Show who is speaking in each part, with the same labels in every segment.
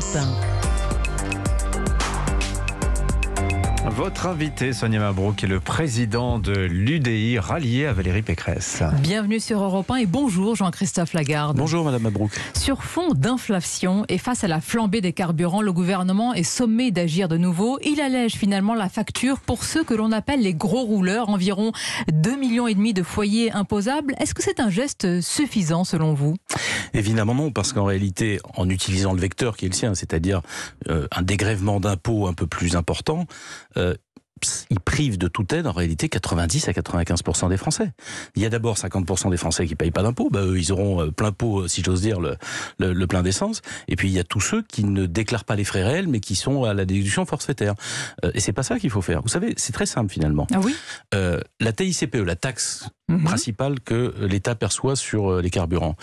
Speaker 1: Europe 1.
Speaker 2: Votre invité, Sonia Mabrouk, est le président de l'UDI, rallié à Valérie Pécresse.
Speaker 1: Bienvenue sur Europe 1 et bonjour Jean-Christophe Lagarde. Bonjour Madame Mabrouk. Sur fond d'inflation et face à la flambée des carburants, le gouvernement est sommé d'agir de nouveau. Il allège finalement la facture pour ceux que l'on appelle les gros rouleurs, environ 2,5 millions et demi de foyers imposables. Est-ce que c'est un geste suffisant selon vous
Speaker 2: Évidemment non, parce qu'en réalité, en utilisant le vecteur qui est le sien, c'est-à-dire euh, un dégrèvement d'impôts un peu plus important, euh, ils privent de toute aide en réalité 90 à 95% des Français. Il y a d'abord 50% des Français qui payent pas d'impôts, bah, eux, ils auront euh, plein pot, euh, si j'ose dire, le, plein d'essence. Et puis il y a tous ceux qui ne déclarent pas les frais réels, mais qui sont à la déduction forfaitaire. et c'est pas ça qu'il faut faire. Vous savez, c'est très simple finalement. Ah oui. la TICPE, la taxe mm-hmm. principale que l'État perçoit sur les carburants.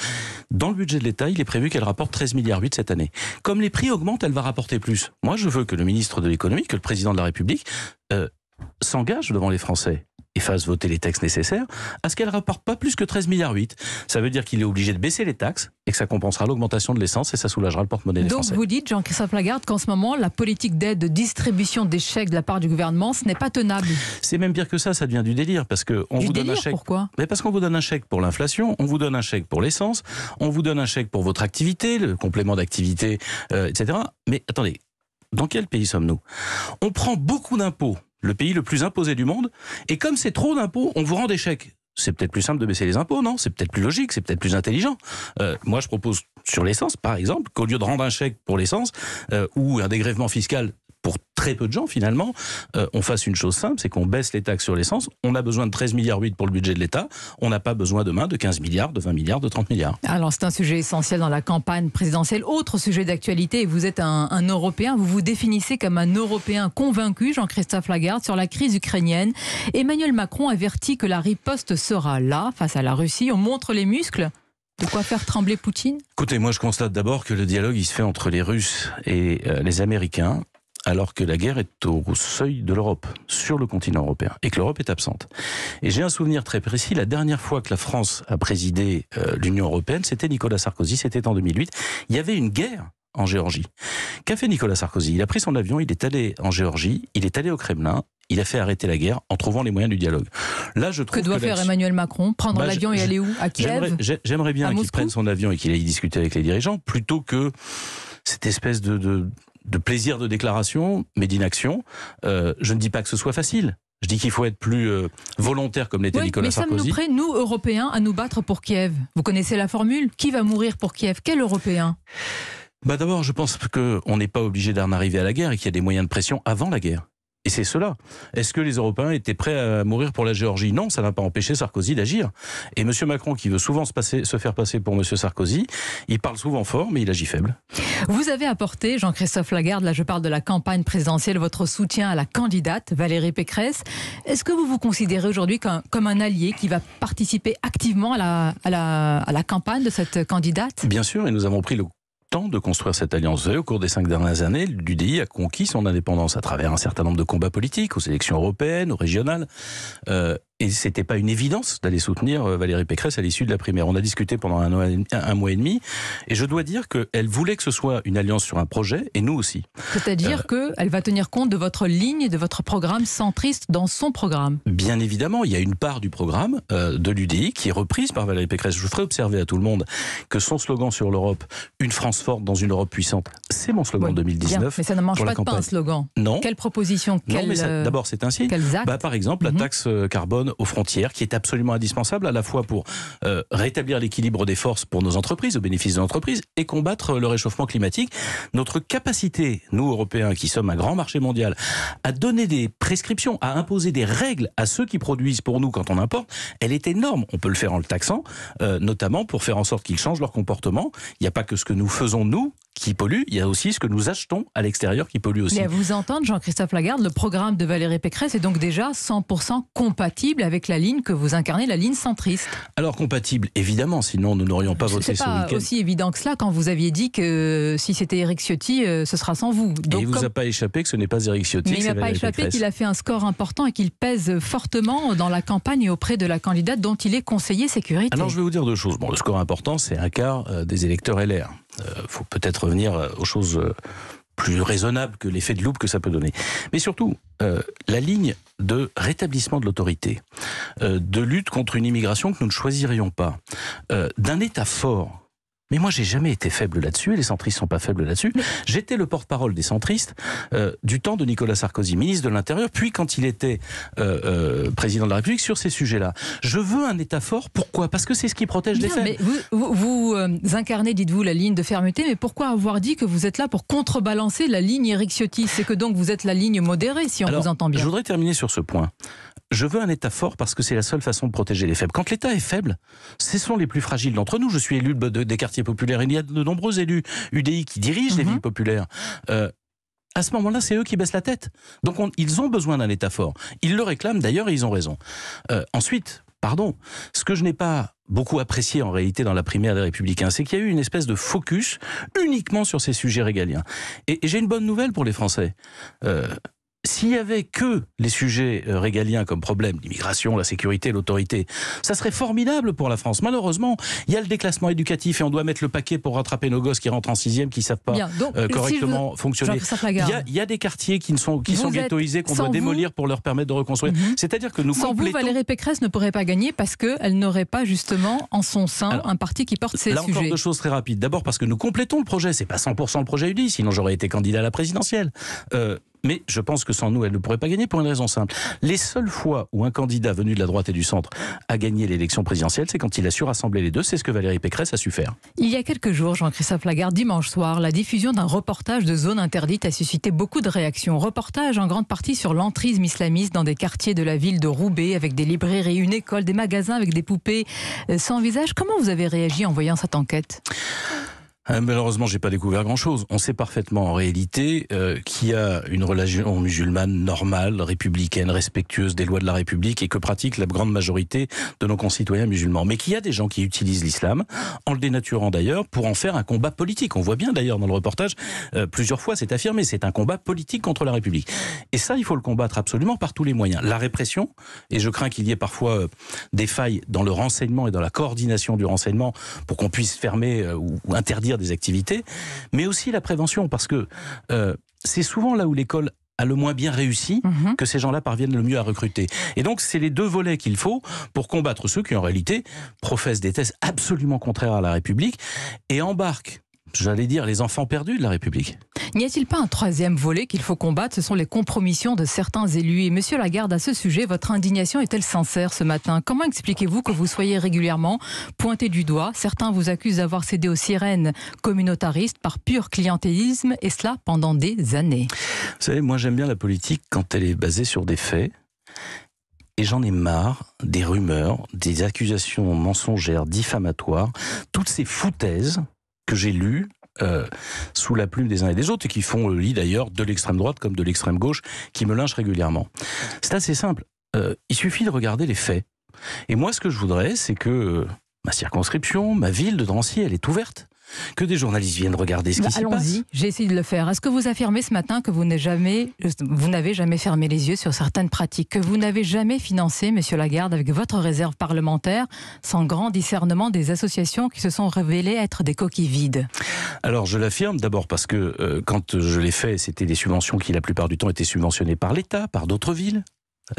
Speaker 2: Dans le budget de l'État, il est prévu qu'elle rapporte 13 ,8 milliards cette année. Comme les prix augmentent, elle va rapporter plus. Moi, je veux que le ministre de l'économie, que le président de la République euh, s'engage devant les Français et fasse voter les textes nécessaires, à ce qu'elle rapporte pas plus que 13,8 milliards Ça veut dire qu'il est obligé de baisser les taxes et que ça compensera l'augmentation de l'essence et ça soulagera le porte-monnaie des Donc vous
Speaker 1: dites, Jean-Christophe Lagarde, qu'en ce moment, la politique d'aide de distribution des chèques de la part du gouvernement, ce n'est pas tenable.
Speaker 2: C'est même pire que ça, ça devient du délire parce que vous donne un chèque. Pourquoi Mais parce qu'on vous donne un chèque pour l'inflation, on vous donne un chèque pour l'essence, on vous donne un chèque pour votre activité, le complément d'activité, euh, etc. Mais attendez, dans quel pays sommes-nous On prend beaucoup d'impôts le pays le plus imposé du monde. Et comme c'est trop d'impôts, on vous rend des chèques. C'est peut-être plus simple de baisser les impôts, non C'est peut-être plus logique, c'est peut-être plus intelligent. Euh, moi, je propose sur l'essence, par exemple, qu'au lieu de rendre un chèque pour l'essence euh, ou un dégrèvement fiscal pour très peu de gens finalement, euh, on fasse une chose simple, c'est qu'on baisse les taxes sur l'essence. On a besoin de 13 milliards 8 pour le budget de l'État. On n'a pas besoin demain de 15 milliards, de 20 milliards, de 30 milliards.
Speaker 1: Alors c'est un sujet essentiel dans la campagne présidentielle. Autre sujet d'actualité, vous êtes un, Européen, vous vous définissez comme un Européen convaincu, Jean-Christophe Lagarde, sur la crise ukrainienne. Emmanuel Macron avertit que la riposte sera là face à la Russie. On montre les muscles. De quoi faire trembler Poutine
Speaker 2: Écoutez, moi je constate d'abord que le dialogue il se fait entre les Russes et euh, les Américains alors que la guerre est au seuil de l'Europe, sur le continent européen, et que l'Europe est absente. Et j'ai un souvenir très précis, la dernière fois que la France a présidé euh, l'Union européenne, c'était Nicolas Sarkozy, c'était en 2008, il y avait une guerre en Géorgie. Qu'a fait Nicolas Sarkozy Il a pris son avion, il est allé en Géorgie, il est allé au Kremlin, il a fait arrêter la guerre en trouvant les moyens du dialogue. Là, je trouve que doit faire Emmanuel
Speaker 1: Macron Prendre bah, l'avion et aller où À Kiev
Speaker 2: J'aimerais bien qu'il prenne son avion et qu'il aille discuter avec les dirigeants plutôt que cette espèce de de plaisir de déclaration, mais d'inaction. Euh, je ne dis pas que ce soit facile. Je dis qu'il faut être plus euh, volontaire, comme l'était Nicolas Sarkozy. Mais sommes-nous prêts,
Speaker 1: nous, Européens, à nous battre pour Kiev Vous connaissez la formule Qui va mourir pour Kiev Quel Européen
Speaker 2: bah D'abord, je pense qu'on n'est pas obligé d'en arriver à la guerre et qu'il y a des moyens de pression avant la guerre. Et c'est cela. Est-ce que les Européens étaient prêts à mourir pour la Géorgie Non, ça n'a pas empêché Sarkozy d'agir. Et M. Macron, qui veut souvent se, faire passer pour M. Sarkozy, il parle souvent fort, mais il agit faible.
Speaker 1: Vous avez apporté, Jean-Christophe Lagarde, là je parle de la campagne présidentielle, votre soutien à la candidate Valérie Pécresse. Est-ce que vous vous considérez aujourd'hui comme, un allié qui va participer activement à la, à la campagne de cette candidate
Speaker 2: Bien sûr, et nous avons pris le de construire cette alliance. Vous e au cours des cinq dernières années, l'UDI a conquis son indépendance à travers un certain nombre de combats politiques, aux élections européennes, aux régionales. Euh, et c'était pas une évidence d'aller soutenir euh, Valérie Pécresse à l'issue de la primaire. On a discuté pendant un mois, et demi, et je dois dire qu'elle voulait que ce soit une alliance sur un projet, et nous aussi.
Speaker 1: C'est-à-dire euh, qu'elle va tenir compte de votre ligne et de votre programme centriste dans son programme
Speaker 2: Bien évidemment, il y a une part du programme euh, de l'UDI qui est reprise par Valérie Pécresse. Je ferai observer à tout le monde que son slogan sur l'Europe, une France forte dans une Europe puissante, c'est mon slogan 2019.
Speaker 1: mais ça ne mange pas de slogan. Non. Quelle proposition mais D'abord,
Speaker 2: c'est un signe. Bah, par exemple, la mhm. taxe carbone aux frontières qui est absolument indispensable à la fois pour euh, rétablir l'équilibre des forces pour nos entreprises, au bénéfice des entreprises, et combattre le réchauffement climatique. Notre capacité, nous Européens qui sommes un grand marché mondial, à donner des prescriptions, à imposer des règles à ceux qui produisent pour nous quand on importe, elle est énorme. On peut le faire en le taxant, euh, notamment pour faire en sorte qu'ils changent leur comportement. Il n'y a pas que ce que nous faisons nous qui pollue, il y a aussi ce que nous achetons à l'extérieur qui pollue aussi. Mais à
Speaker 1: vous entendre, Jean-Christophe Lagarde, le programme de Valérie Pécresse est donc déjà 100% compatible avec la ligne que vous incarnez, la ligne centriste.
Speaker 2: Alors compatible, évidemment, sinon nous n'aurions pas voté ce week-end. C'est aussi
Speaker 1: évident que cela quand vous aviez dit que euh, si c'était Éric Ciotti, euh, ce sera sans vous. Donc,
Speaker 2: et il ne vous a pas échappé que ce n'est pas Éric Ciotti. Mais il n'a pas échappé qu'il a
Speaker 1: fait un score important et qu'il pèse fortement dans la campagne auprès de la candidate dont il est conseiller sécurité. Alors je
Speaker 2: vais vous dire deux choses. Bon, le score important, c'est un quart euh, des électeurs LR. Il euh, faut peut-être revenir euh, aux choses euh, plus raisonnables que l'effet de loupe que ça peut donner. Mais surtout, la ligne de rétablissement de l'autorité, de lutte contre une immigration que nous ne choisirions pas, d'un État fort mais moi, j'ai jamais été faible là-dessus, les centristes sont pas faibles là-dessus. J'étais le porte-parole des centristes euh, du temps de Nicolas Sarkozy, ministre de l'Intérieur, puis quand il était euh, euh, président de la République sur ces sujets-là. Je veux un État fort. Pourquoi Parce que c'est ce qui protège les faibles. Mais
Speaker 1: vous, incarnez, dites-vous, la ligne de fermeté, mais pourquoi avoir dit que vous êtes là pour contrebalancer la ligne Eric C'est que donc vous êtes la ligne modérée, si on vous entend bien. Je voudrais
Speaker 2: terminer sur ce point je veux un État fort parce que c'est la seule façon de protéger les faibles. Quand l'État est faible, ce sont les plus fragiles d'entre nous. Je suis élu des quartiers populaires. Il y a de nombreux élus UDI qui dirigent les mhm. villes populaires. Euh, à ce moment-là, c'est eux qui baissent la tête. Donc ils ont besoin d'un État fort. Ils le réclament d'ailleurs et ils ont raison. Euh, ensuite, pardon, ce que je n'ai pas beaucoup apprécié en réalité dans la primaire des Républicains, c'est qu'il y a eu une espèce de focus uniquement sur ces sujets régaliens. Et, j'ai une bonne nouvelle pour les Français. Euh, s'il y avait que les sujets euh, régaliens comme problème, l'immigration, la sécurité, l'autorité, ça serait formidable pour la France. Malheureusement, il y a le déclassement éducatif et on doit mettre le paquet pour rattraper nos gosses qui rentrent en sixième, qui ne savent pas euh, correctement fonctionner. Il y, a, des quartiers qui, sont, qui sont ghettoisés, qu'on doit démolir pour leur permettre de reconstruire. Mhm. C'est-à-dire que nous Sans vous, Valérie
Speaker 1: Pécresse ne pourrait pas gagner parce qu'elle n'aurait pas justement en son sein un parti qui porte ses sujets. Là encore deux
Speaker 2: choses très rapides. D'abord parce que nous complétons le projet. C'est pas 100% le projet UDI, sinon j'aurais été candidat à la présidentielle. Euh, mais je pense que sans nous, elle ne pourrait pas gagner pour une raison simple. Les seules fois où un candidat venu de la droite et du centre a gagné l'élection présidentielle, c'est quand il a su rassembler les deux. C'est ce que Valérie Pécresse a su faire.
Speaker 1: Il y a quelques jours, Jean-Christophe Lagarde, dimanche soir, la diffusion d'un reportage de Zone Interdite a suscité beaucoup de réactions. Reportage en grande partie sur l'entrisme islamiste dans des quartiers de la ville de Roubaix, avec des librairies, une école, des magasins avec des poupées euh, sans visage. Comment vous avez réagi en voyant cette enquête
Speaker 2: euh, malheureusement, j'ai pas découvert grand-chose. On sait parfaitement en réalité euh, qu'il y a une religion musulmane normale, républicaine, respectueuse des lois de la République et que pratique la grande majorité de nos concitoyens musulmans. Mais qu'il y a des gens qui utilisent l'islam, en le dénaturant d'ailleurs, pour en faire un combat politique. On voit bien d'ailleurs dans le reportage, euh, plusieurs fois c'est affirmé, c'est un combat politique contre la République. Et ça, il faut le combattre absolument par tous les moyens. La répression, et je crains qu'il y ait parfois des failles dans le renseignement et dans la coordination du renseignement pour qu'on puisse fermer ou interdire des activités, mais aussi la prévention, parce que euh, c'est souvent là où l'école a le moins bien réussi mhm. que ces gens-là parviennent le mieux à recruter. Et donc, c'est les deux volets qu'il faut pour combattre ceux qui, en réalité, professent des thèses absolument contraires à la République et embarquent j'allais dire, les enfants perdus de la République.
Speaker 1: N'y a-t-il pas un troisième volet qu'il faut combattre Ce sont les compromissions de certains élus. Et monsieur Lagarde, à ce sujet, votre indignation est-elle sincère ce matin Comment expliquez-vous que vous soyez régulièrement pointé du doigt Certains vous accusent d'avoir cédé aux sirènes communautaristes par pur clientélisme, et cela pendant des années. Vous
Speaker 2: savez, moi j'aime bien la politique quand elle est basée sur des faits. Et j'en ai marre des rumeurs, des accusations mensongères, diffamatoires, toutes ces foutaises que j'ai lu euh, sous la plume des uns et des autres, et qui font le euh, lit d'ailleurs de l'extrême droite comme de l'extrême gauche, qui me lynchent régulièrement. C'est assez simple. Euh, il suffit de regarder les faits. Et moi, ce que je voudrais, c'est que ma circonscription, ma ville de Drancy, elle est ouverte que des journalistes viennent regarder ce qui bah, se passe. Allons-y,
Speaker 1: j'ai essayé de le faire. Est-ce que vous affirmez ce matin que vous n'avez jamais, fermé les yeux sur certaines pratiques, que vous n'avez jamais financé, Monsieur Lagarde, avec votre réserve parlementaire, sans grand discernement des associations qui se sont révélées être des coquilles vides
Speaker 2: Alors je l'affirme d'abord parce que euh, quand je l'ai fait, c'était des subventions qui la plupart du temps étaient subventionnées par l'État, par d'autres villes,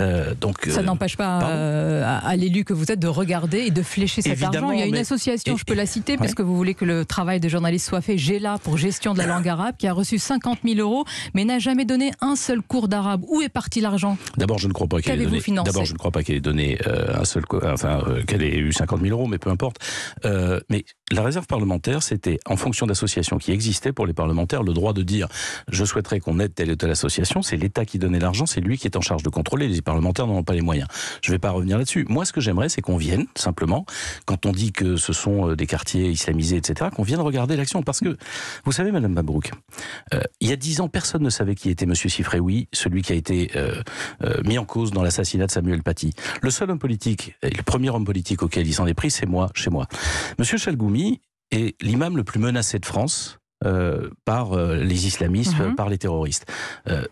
Speaker 2: euh, donc, euh, ça
Speaker 1: n'empêche pas euh, à, l'élu que vous êtes de regarder et de flécher cet argent. Il y a une association, je peux la citer, parce que vous voulez que le travail de journaliste soit fait. GELA pour gestion de la langue arabe, qui a reçu 50 000 euros, mais n'a jamais donné un seul cours d'arabe. Où est parti l'argent
Speaker 2: D'abord, je ne crois pas qu'elle ait donné. D'abord, je ne crois pas qu'elle ait donné un seul, enfin, qu'elle ait eu 50 000 euros, mais peu importe. mais la réserve parlementaire, c'était en fonction d'associations qui existaient pour les parlementaires le droit de dire je souhaiterais qu'on aide telle ou telle association. C'est l'État qui donnait l'argent, c'est lui qui est en charge de contrôler les les parlementaires n'en ont pas les moyens. Je ne vais pas revenir là-dessus. Moi, ce que j'aimerais, c'est qu'on vienne, simplement, quand on dit que ce sont euh, des quartiers islamisés, etc., qu'on vienne regarder l'action. Parce que, vous savez, Madame Mabrouk, euh, il y a dix ans, personne ne savait qui était Monsieur Sifreoui, celui qui a été euh, mis en cause dans l'assassinat de Samuel Paty. Le seul homme politique, le premier homme politique auquel il s'en est pris, c'est moi, chez moi. Monsieur Chalgoumi est l'imam le plus menacé de France. par les islamistes, mhm. par les terroristes.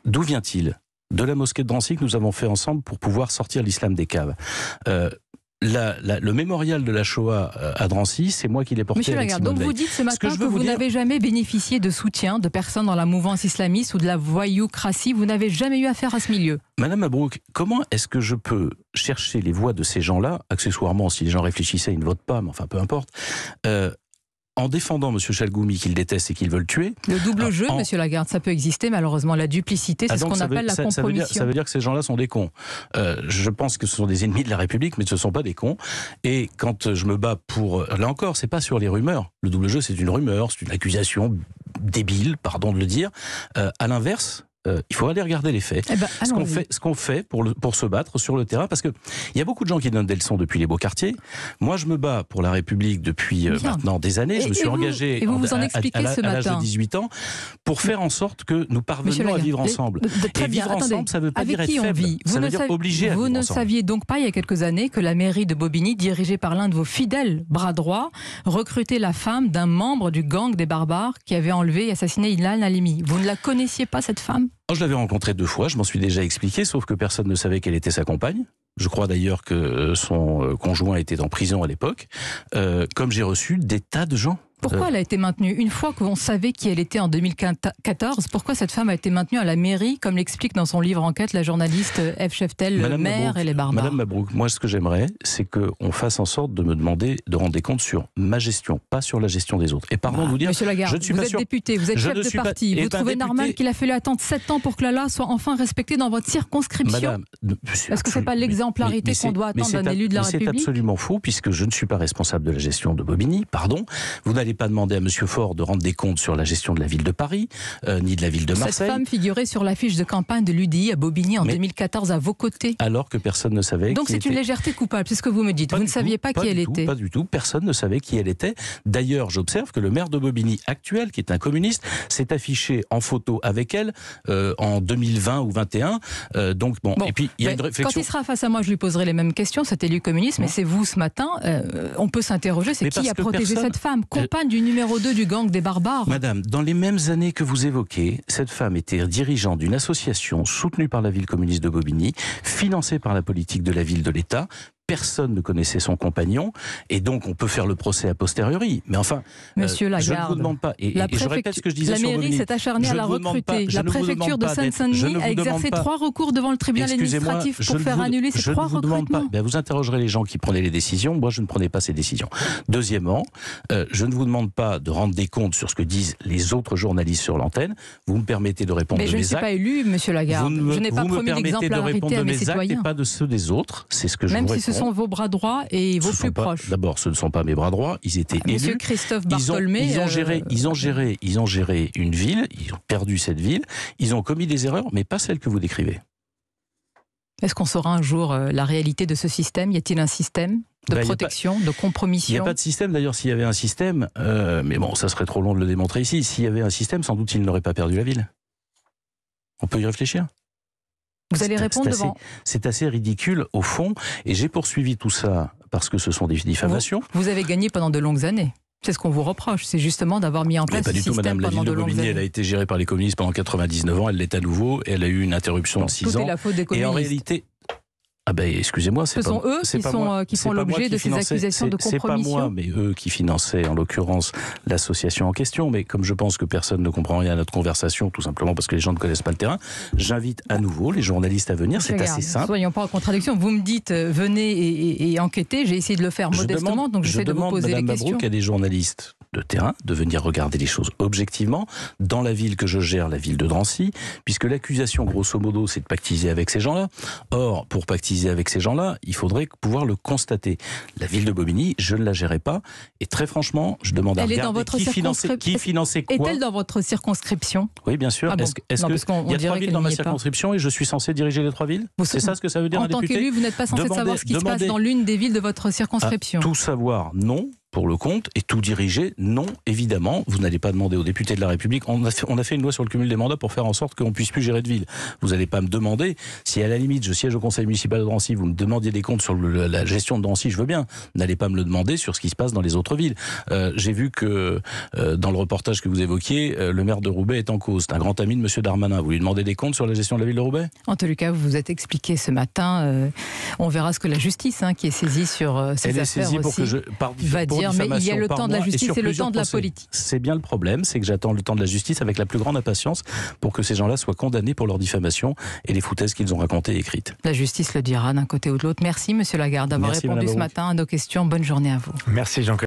Speaker 2: D'où vient-il de la mosquée de Drancy que nous avons fait ensemble pour pouvoir sortir l'islam des caves. Euh, le mémorial de la Shoah euh, à Drancy, c'est moi qui l'ai porté. Monsieur Lagarde, donc vous dites ce matin que, vous, n'avez
Speaker 1: jamais bénéficié de soutien de personnes dans la mouvance islamiste ou de la voyoucratie. Vous n'avez jamais eu affaire à ce milieu.
Speaker 2: Madame Abrouk, comment est-ce que je peux chercher les voix de ces gens-là, accessoirement, si les gens réfléchissaient, ils ne votent pas, mais enfin peu importe, euh, en défendant M. Chalgoumi qu'il déteste et veut le tuer.
Speaker 1: Le double ah, jeu, Monsieur M. Lagarde, ça peut exister, malheureusement. La duplicité, c'est ah, ce qu'on appelle la compromission. Ça veut,
Speaker 2: dire, que ces gens-là sont des cons. Euh, je pense que ce sont des ennemis de la République, mais ce ne sont pas des cons. Et quand je me bats pour. Là encore, ce n'est pas sur les rumeurs. Le double jeu, c'est une rumeur, c'est une accusation débile, pardon de le dire. Euh, à l'inverse, euh, il faut aller regarder les faits. Eh ben, ce qu'on fait, ce qu'on fait pour, pour se battre sur le terrain, parce que il y a beaucoup de gens qui donnent des leçons depuis les beaux quartiers. Moi, je me bats pour la République depuis euh, maintenant des années. je me suis engagé à, l'âge de 18 ans pour faire en sorte que nous parvenions à vivre ensemble. Et vivre ensemble, ça ne veut pas dire être faible. Ça veut obligé Vous ne saviez
Speaker 1: donc pas il y a quelques années que la mairie de Bobigny, dirigée par l'un de vos fidèles bras droits, recrutait la femme d'un membre du gang des barbares qui avait enlevé et assassiné Ilal Nalimi. Vous ne la connaissiez pas cette femme
Speaker 2: Oh, je l'avais rencontrée deux fois, je m'en suis déjà expliqué, sauf que personne ne savait qu'elle était sa compagne. Je crois d'ailleurs que euh, son euh, conjoint était en prison à l'époque. Euh, comme j'ai reçu des tas de gens pourquoi euh.
Speaker 1: elle a été maintenue Une fois qu'on savait qui elle était en 2014, pourquoi cette femme a été maintenue à la mairie, comme l'explique dans son livre Enquête la journaliste F. Cheftel, le maire et les barbares Madame
Speaker 2: Mabrouk, moi ce que j'aimerais, c'est qu'on fasse en sorte de me demander de rendre des comptes sur ma gestion, pas sur la gestion des autres. Et pardon de bah, vous dire, Monsieur vous êtes député, vous êtes chef de parti, vous trouvez normal
Speaker 1: qu'il a fallu attendre 7 ans pour que la soit enfin respectée dans votre circonscription Madame, Est-ce que ce n'est pas l'exemplarité qu'on doit attendre d'un élu de la République C'est
Speaker 2: absolument faux, puisque je ne suis pas responsable de la gestion de Bobigny, pardon. Vous n'allez pas demandé à M. Faure de rendre des comptes sur la gestion de la ville de Paris, euh, ni de la ville de Marseille. Cette femme
Speaker 1: figurait sur l'affiche de campagne de l'UDI à Bobigny en 2014 à vos côtés.
Speaker 2: Alors que personne ne savait. Donc c'est une
Speaker 1: légèreté coupable, c'est ce que vous me dites. vous ne saviez pas, qui elle était. Pas
Speaker 2: du tout, personne ne savait qui elle était. D'ailleurs, j'observe que le maire de Bobigny actuel, qui est un communiste, s'est affiché en photo avec elle euh, en 2020 ou 2021. Euh, donc bon. et puis il y a ben, une réflexion. Quand il sera
Speaker 1: face à moi, je lui poserai les mêmes questions. Cet élu communiste, mais hein c'est vous ce matin. on peut s'interroger, c'est qui a protégé cette femme du numéro 2 du gang des barbares.
Speaker 2: Madame, dans les mêmes années que vous évoquez, cette femme était dirigeante d'une association soutenue par la ville communiste de Bobigny, financée par la politique de la ville de l'État, personne ne connaissait son compagnon, et donc on peut faire le procès a posteriori. Mais enfin, euh, Monsieur Lagarde, je ne vous demande pas, et, la je ce que je disais la mairie s'est acharnée à la recruter. la préfecture de saint denis a exercé trois
Speaker 1: recours devant le tribunal administratif pour faire annuler ces trois
Speaker 2: recrutements. pas. Ben, vous interrogerez les gens qui prenaient les décisions, moi je ne prenais pas ces décisions. Deuxièmement, euh, je ne vous demande pas de rendre des comptes sur ce que disent les autres journalistes sur l'antenne. Vous me permettez de répondre mais de mes actes. Mais
Speaker 1: je ne suis pas élu, Monsieur Lagarde. je n'ai pas vous promis d'exemple à de répondre de mes actes et
Speaker 2: pas de ceux des autres. C'est ce que je sont
Speaker 1: vos bras droits et vos plus
Speaker 2: proches D'abord, ce ne sont pas mes bras droits. Ils étaient ah, Monsieur
Speaker 1: Christophe Ils ont, euh, géré, ils ont
Speaker 2: ils ont géré une ville. Ils ont perdu cette ville. Ils ont commis des erreurs, mais pas celles que vous décrivez.
Speaker 1: Est-ce qu'on saura un jour euh, la réalité de ce système Y a-t-il un système de ben, protection, de compromission Il n'y a pas
Speaker 2: de système. D'ailleurs, s'il y avait un système, euh, mais bon, ça serait trop long de le démontrer ici. S'il y avait un système, sans doute ils n'auraient pas perdu la ville. On peut y réfléchir.
Speaker 1: Vous allez répondre devant.
Speaker 2: C'est assez ridicule au fond, et j'ai poursuivi tout ça parce que ce sont des diffamations.
Speaker 1: Vous, avez gagné pendant de longues années. C'est ce qu'on vous reproche, c'est justement d'avoir mis en place. Mais pas du tout, Madame. La de, elle a été
Speaker 2: gérée par les communistes pendant 99 ans, elle l'est à nouveau, elle a eu une interruption de 6 ans. Est la faute des communistes. Et en réalité, ah ben excusez-moi, c'est ce pas, sont eux qui, sont, euh, qui font l'objet de ces accusations de compromission. C'est pas moi, mais eux qui finançaient en l'occurrence l'association en question. Mais comme je pense que personne ne comprend rien à notre conversation, tout simplement parce que les gens ne connaissent pas le terrain, j'invite à nouveau les journalistes à venir. C'est assez simple.
Speaker 1: Soyons pas en contradiction. Vous me dites euh, venez et, enquêtez. J'ai essayé de le faire modestement, donc je je de vous poser les questions. Mabrouk à
Speaker 2: des journalistes de terrain, de venir regarder les choses objectivement dans la ville que je gère, la ville de Drancy, puisque l'accusation, grosso modo, c'est de pactiser avec ces gens-là. Or, pour pactiser avec ces gens-là, il faudrait pouvoir le constater. La ville de Bobigny, je ne la gérais pas, et très franchement, je demande à regarder dans votre qui, finançait, qui
Speaker 1: finançait quoi. Est-elle dans votre circonscription
Speaker 2: Oui, bien sûr. Ah est-ce qu'il y a trois villes dans ma circonscription et je suis censé diriger les trois villes C'est ça ce que ça veut dire en tant qu'élu, vous n'êtes pas censé savoir ce qui se passe dans
Speaker 1: l'une des villes de votre circonscription.
Speaker 2: tout savoir, non pour le compte et tout diriger Non, évidemment, vous n'allez pas demander aux députés de la République. On a, fait, une loi sur le cumul des mandats pour faire en sorte qu'on puisse plus gérer de ville. Vous n'allez pas me demander si à la limite je siège au conseil municipal de Drancy, vous me demandiez des comptes sur la gestion de Drancy, je veux bien. N'allez pas me le demander sur ce qui se passe dans les autres villes. Euh, j'ai vu que euh, dans le reportage que vous évoquiez, euh, le maire de Roubaix est en cause. C'est un grand ami de M. Darmanin. Vous lui demandez des comptes sur la gestion de la ville de Roubaix
Speaker 1: En tout cas, vous vous êtes expliqué ce matin. on verra ce que la justice, hein, qui est saisie sur ces affaires, va dire mais il y a le temps de la justice et, le temps de la politique.
Speaker 2: C'est bien le problème, c'est que j'attends le temps de la justice avec la plus grande impatience pour que ces gens-là soient condamnés pour leur diffamation et les foutaises qu'ils ont racontées et écrites.
Speaker 1: La justice le dira d'un côté ou de l'autre. Merci, monsieur Lagarde, d'avoir répondu ce matin à nos questions. Bonne journée à vous. Merci, Jean-Claude.